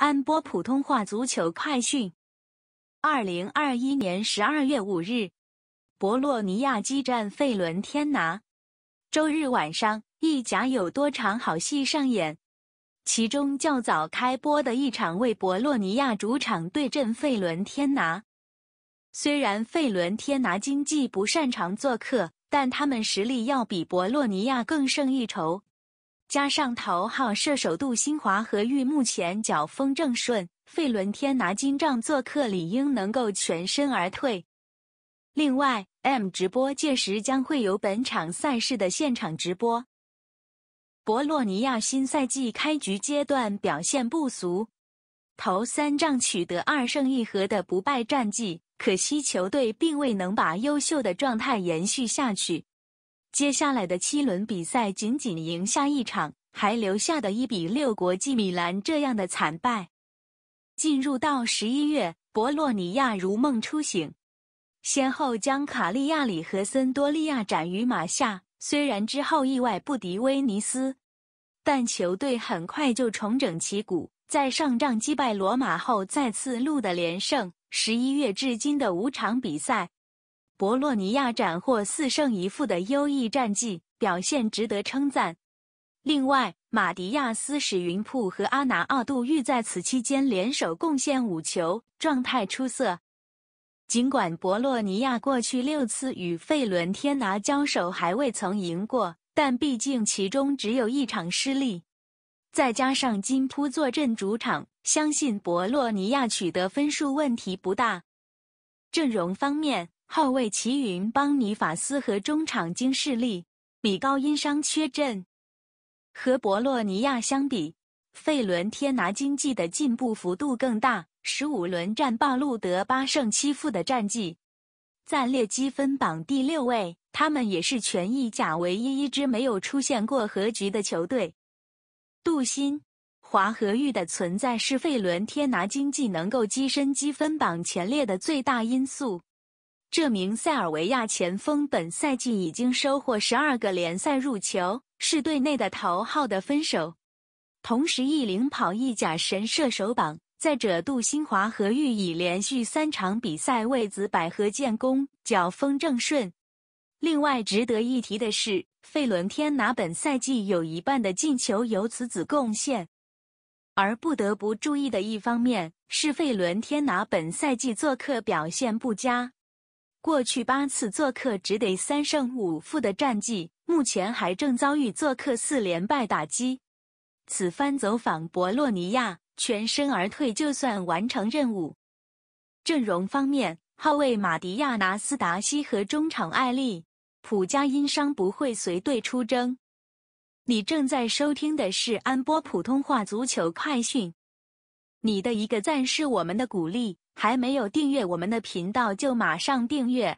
安播普通话足球快讯：二零二一年十二月五日，博洛尼亚激战费伦天拿。周日晚上，意甲有多场好戏上演，其中较早开播的一场为博洛尼亚主场对阵费伦天拿。虽然费伦天拿经济不擅长做客，但他们实力要比博洛尼亚更胜一筹。加上头号射手杜新华和玉目前脚风正顺费伦天拿金杖做客，理应能够全身而退。另外，M 直播届时将会有本场赛事的现场直播。博洛尼亚新赛季开局阶段表现不俗，头三仗取得二胜一和的不败战绩，可惜球队并未能把优秀的状态延续下去。接下来的七轮比赛，仅仅赢下一场，还留下的一比六国际米兰这样的惨败。进入到十一月，博洛尼亚如梦初醒，先后将卡利亚里和森多利亚斩于马下。虽然之后意外不敌威尼斯，但球队很快就重整旗鼓，在上仗击败罗马后再次录得连胜。十一月至今的五场比赛。博洛尼亚斩获四胜一负的优异战绩，表现值得称赞。另外，马迪亚斯、史云普和阿拿奥杜玉在此期间联手贡献五球，状态出色。尽管博洛尼亚过去六次与费伦天拿交手还未曾赢过，但毕竟其中只有一场失利。再加上金扑坐镇主场，相信博洛尼亚取得分数问题不大。阵容方面。号位齐云、邦尼法斯和中场金士利，米高因伤缺阵。和博洛尼亚相比，费伦天拿经济的进步幅度更大。十五轮战罢，录得八胜七负的战绩，暂列积分榜第六位。他们也是全意甲唯一一支没有出现过和局的球队。杜鑫、华和玉的存在是费伦天拿经济能够跻身积分榜前列的最大因素。这名塞尔维亚前锋本赛季已经收获十二个联赛入球，是队内的头号的分手。同时亦领跑意甲神射手榜。再者，杜新华和玉已连续三场比赛为紫百合建功，脚风正顺。另外值得一提的是，费伦天拿本赛季有一半的进球由此子贡献。而不得不注意的一方面是，费伦天拿本赛季做客表现不佳。过去八次做客只得三胜五负的战绩，目前还正遭遇做客四连败打击。此番走访博洛尼亚，全身而退就算完成任务。阵容方面，号位马迪亚拿斯达西和中场艾利普加因伤不会随队出征。你正在收听的是安波普通话足球快讯。你的一个赞是我们的鼓励。还没有订阅我们的频道，就马上订阅。